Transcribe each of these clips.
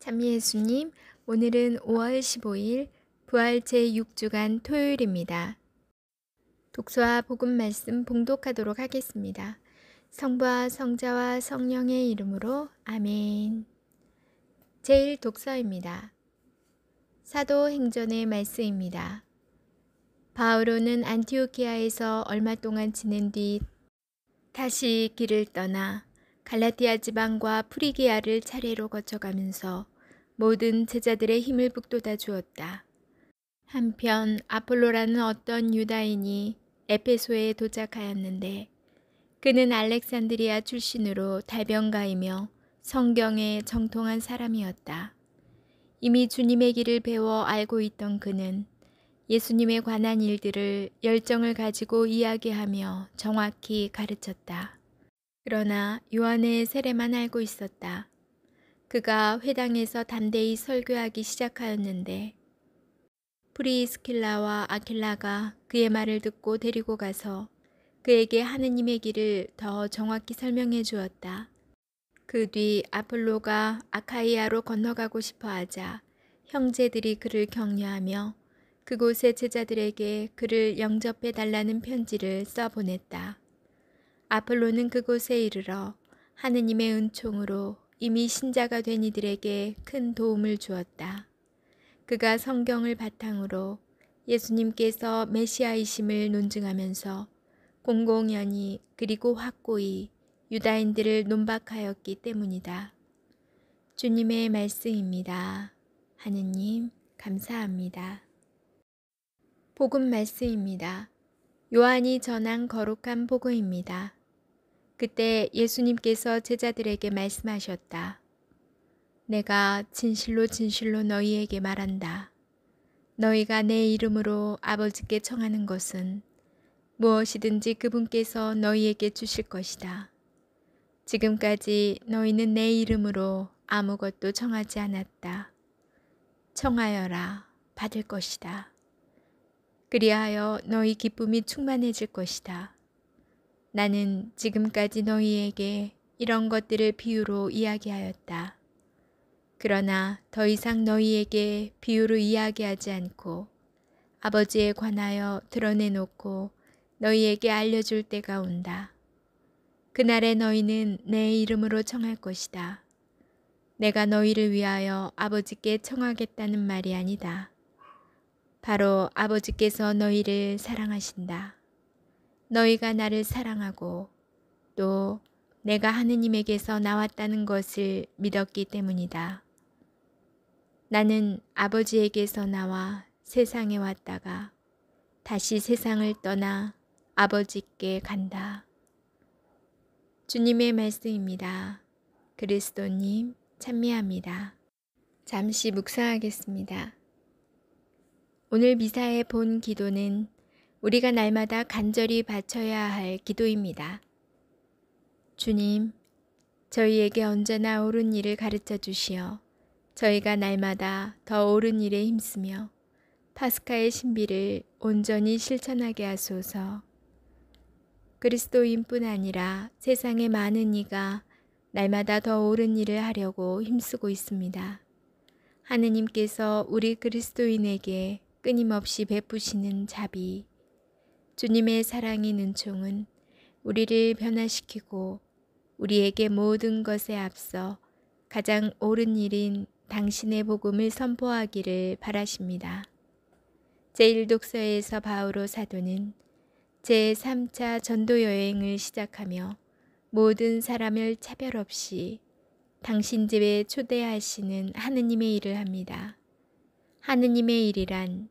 찬미 예수님, 오늘은 5월 15일 부활 제6주간 토요일입니다. 독서와 복음 말씀 봉독하도록 하겠습니다. 성부와 성자와 성령의 이름으로 아멘. 제1 독서입니다. 사도 행전의 말씀입니다. 바울로는 안티오키아에서 얼마 동안 지낸 뒤 다시 길을 떠나 갈라디아 지방과 프리기아를 차례로 거쳐가면서 모든 제자들의 힘을 북돋아 주었다. 한편 아폴로라는 어떤 유다인이 에페소에 도착하였는데 그는 알렉산드리아 출신으로 달병가이며 성경에 정통한 사람이었다. 이미 주님의 길을 배워 알고 있던 그는 예수님에 관한 일들을 열정을 가지고 이야기하며 정확히 가르쳤다. 그러나 요한의 세례만 알고 있었다. 그가 회당에서 담대히 설교하기 시작하였는데 프리스킬라와 아킬라가 그의 말을 듣고 데리고 가서 그에게 하느님의 길을 더 정확히 설명해 주었다. 그 뒤 아폴로가 아카이아로 건너가고 싶어 하자 형제들이 그를 격려하며 그곳의 제자들에게 그를 영접해 달라는 편지를 써 보냈다. 아폴로는 그곳에 이르러 하느님의 은총으로 이미 신자가 된 이들에게 큰 도움을 주었다. 그가 성경을 바탕으로 예수님께서 메시아이심을 논증하면서 공공연히 그리고 확고히 유다인들을 논박하였기 때문이다. 주님의 말씀입니다. 하느님, 감사합니다. 복음 말씀입니다. 요한이 전한 거룩한 복음입니다. 그때 예수님께서 제자들에게 말씀하셨다. 내가 진실로 진실로 너희에게 말한다. 너희가 내 이름으로 아버지께 청하는 것은 무엇이든지 그분께서 너희에게 주실 것이다. 지금까지 너희는 내 이름으로 아무것도 청하지 않았다. 청하여라 받을 것이다. 그리하여 너희 기쁨이 충만해질 것이다. 나는 지금까지 너희에게 이런 것들을 비유로 이야기하였다. 그러나 더 이상 너희에게 비유로 이야기하지 않고 아버지에 관하여 드러내놓고 너희에게 알려줄 때가 온다. 그날에 너희는 내 이름으로 청할 것이다. 내가 너희를 위하여 아버지께 청하겠다는 말이 아니다. 바로 아버지께서 너희를 사랑하신다. 너희가 나를 사랑하고 또 내가 하느님에게서 나왔다는 것을 믿었기 때문이다. 나는 아버지에게서 나와 세상에 왔다가 다시 세상을 떠나 아버지께 간다. 주님의 말씀입니다. 그리스도님 찬미합니다. 잠시 묵상하겠습니다. 오늘 미사의 본 기도는 우리가 날마다 간절히 바쳐야 할 기도입니다. 주님, 저희에게 언제나 옳은 일을 가르쳐 주시어 저희가 날마다 더 옳은 일에 힘쓰며 파스카의 신비를 온전히 실천하게 하소서. 그리스도인뿐 아니라 세상의 많은 이가 날마다 더 옳은 일을 하려고 힘쓰고 있습니다. 하느님께서 우리 그리스도인에게 끊임없이 베푸시는 자비, 주님의 사랑이 는총은 우리를 변화시키고 우리에게 모든 것에 앞서 가장 옳은 일인 당신의 복음을 선포하기를 바라십니다. 제1독서에서 바오로 사도는 제3차 전도 여행을 시작하며 모든 사람을 차별 없이 당신 집에 초대하시는 하느님의 일을 합니다. 하느님의 일이란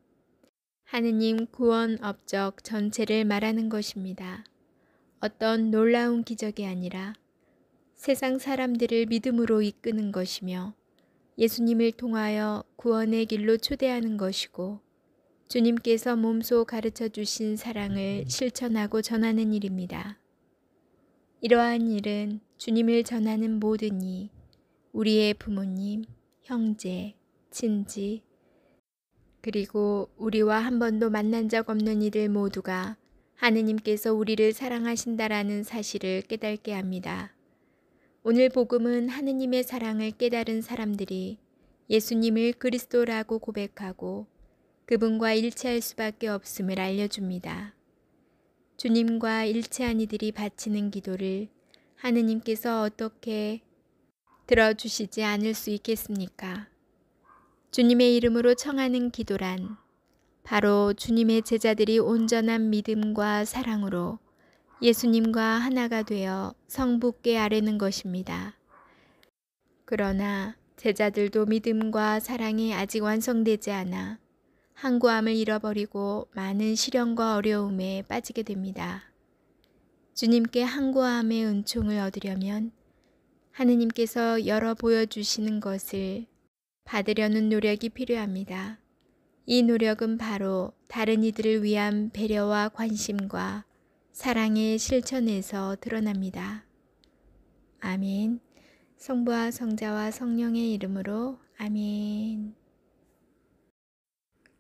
하느님 구원 업적 전체를 말하는 것입니다. 어떤 놀라운 기적이 아니라 세상 사람들을 믿음으로 이끄는 것이며 예수님을 통하여 구원의 길로 초대하는 것이고 주님께서 몸소 가르쳐 주신 사랑을 실천하고 전하는 일입니다. 이러한 일은 주님을 전하는 모든 이 우리의 부모님, 형제, 친지, 그리고 우리와 한 번도 만난 적 없는 이들 모두가 하느님께서 우리를 사랑하신다라는 사실을 깨닫게 합니다. 오늘 복음은 하느님의 사랑을 깨달은 사람들이 예수님을 그리스도라고 고백하고 그분과 일치할 수밖에 없음을 알려줍니다. 주님과 일치한 이들이 바치는 기도를 하느님께서 어떻게 들어주시지 않을 수 있겠습니까? 주님의 이름으로 청하는 기도란 바로 주님의 제자들이 온전한 믿음과 사랑으로 예수님과 하나가 되어 성부께 아뢰는 것입니다. 그러나 제자들도 믿음과 사랑이 아직 완성되지 않아 항구함을 잃어버리고 많은 시련과 어려움에 빠지게 됩니다. 주님께 항구함의 은총을 얻으려면 하느님께서 열어 보여주시는 것을 받으려는 노력이 필요합니다. 이 노력은 바로 다른 이들을 위한 배려와 관심과 사랑의 실천에서 드러납니다. 아멘. 성부와 성자와 성령의 이름으로 아멘.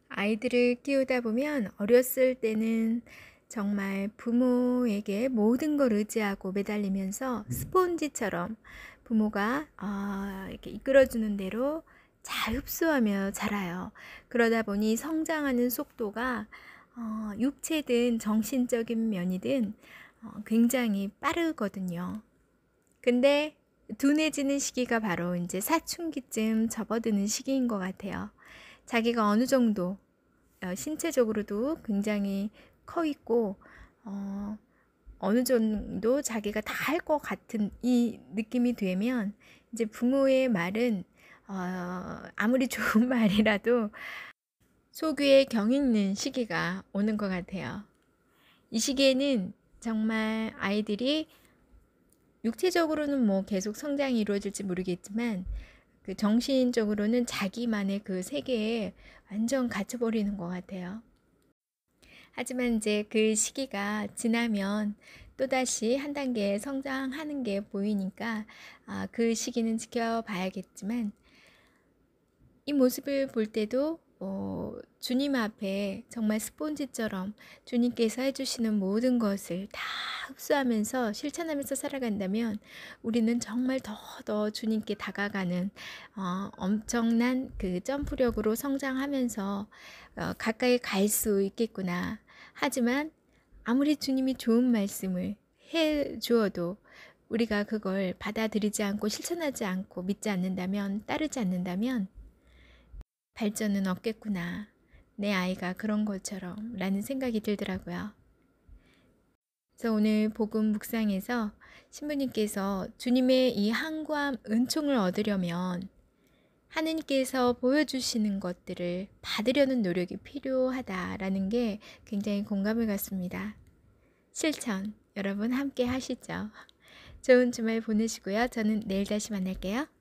아이들을 키우다 보면 어렸을 때는 정말 부모에게 모든 걸 의지하고 매달리면서 스폰지처럼 부모가 어, 이렇게 이끌어주는 대로 잘 흡수하며 자라요. 그러다 보니 성장하는 속도가 어, 육체든 정신적인 면이든 어, 굉장히 빠르거든요. 근데 둔해지는 시기가 바로 이제 사춘기쯤 접어드는 시기인 것 같아요. 자기가 어느 정도 어, 신체적으로도 굉장히 커 있고 어, 어느 정도 자기가 다 할 것 같은 이 느낌이 되면 이제 부모의 말은 어, 아무리 좋은 말이라도 소귀에 경읽는 시기가 오는 것 같아요. 이 시기에는 정말 아이들이 육체적으로는 뭐 계속 성장이 이루어질지 모르겠지만 그 정신적으로는 자기만의 그 세계에 완전 갇혀버리는 것 같아요. 하지만 이제 그 시기가 지나면 또다시 한 단계 성장하는 게 보이니까 아, 그 시기는 지켜봐야겠지만 이 모습을 볼 때도 어, 주님 앞에 정말 스폰지처럼 주님께서 해주시는 모든 것을 다 흡수하면서 실천하면서 살아간다면 우리는 정말 더 더 주님께 다가가는 어, 엄청난 그 점프력으로 성장하면서 어, 가까이 갈 수 있겠구나. 하지만 아무리 주님이 좋은 말씀을 해 주어도 우리가 그걸 받아들이지 않고 실천하지 않고 믿지 않는다면 따르지 않는다면 발전은 없겠구나. 내 아이가 그런 것처럼 라는 생각이 들더라고요. 그래서 오늘 복음 묵상에서 신부님께서 주님의 이 항구함 은총을 얻으려면 하느님께서 보여주시는 것들을 받으려는 노력이 필요하다라는 게 굉장히 공감을 갖습니다. 실천 여러분 함께 하시죠. 좋은 주말 보내시고요. 저는 내일 다시 만날게요.